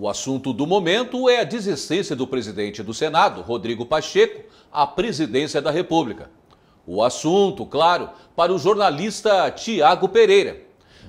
O assunto do momento é a desistência do presidente do Senado, Rodrigo Pacheco, à presidência da República. O assunto, claro, para o jornalista Tiago Pereira.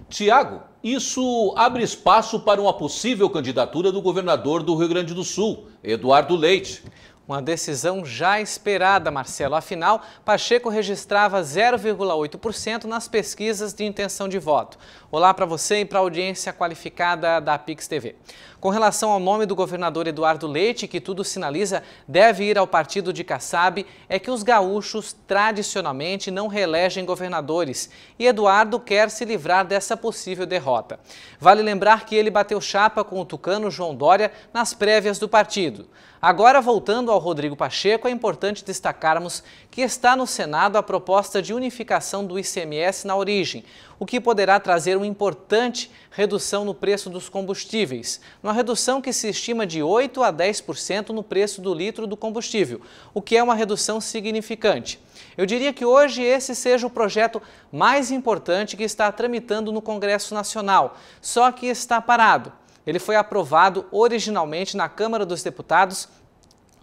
Tiago, isso abre espaço para uma possível candidatura do governador do Rio Grande do Sul, Eduardo Leite. Uma decisão já esperada, Marcelo. Afinal, Pacheco registrava 0,8% nas pesquisas de intenção de voto. Olá para você e para a audiência qualificada da Pix TV. Com relação ao nome do governador Eduardo Leite, que tudo sinaliza deve ir ao partido de Kassab, é que os gaúchos tradicionalmente não reelegem governadores e Eduardo quer se livrar dessa possível derrota. Vale lembrar que ele bateu chapa com o tucano João Dória nas prévias do partido. Agora, voltando ao ao Rodrigo Pacheco, é importante destacarmos que está no Senado a proposta de unificação do ICMS na origem, o que poderá trazer uma importante redução no preço dos combustíveis, uma redução que se estima de 8 a 10% no preço do litro do combustível, o que é uma redução significante. Eu diria que hoje esse seja o projeto mais importante que está tramitando no Congresso Nacional, só que está parado. Ele foi aprovado originalmente na Câmara dos Deputados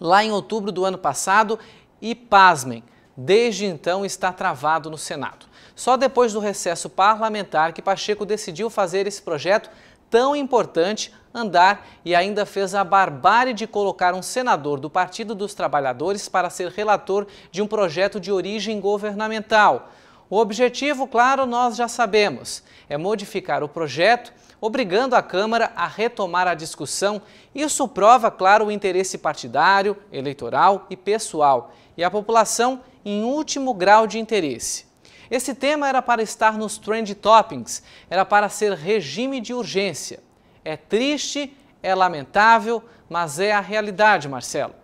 lá em outubro do ano passado e, pasmem, desde então está travado no Senado. Só depois do recesso parlamentar que Pacheco decidiu fazer esse projeto tão importante andar e ainda fez a barbárie de colocar um senador do Partido dos Trabalhadores para ser relator de um projeto de origem governamental. O objetivo, claro, nós já sabemos, é modificar o projeto, obrigando a Câmara a retomar a discussão. Isso prova, claro, o interesse partidário, eleitoral e pessoal, e a população em último grau de interesse. Esse tema era para estar nos trend toppings, era para ser regime de urgência. É triste, é lamentável, mas é a realidade, Marcelo.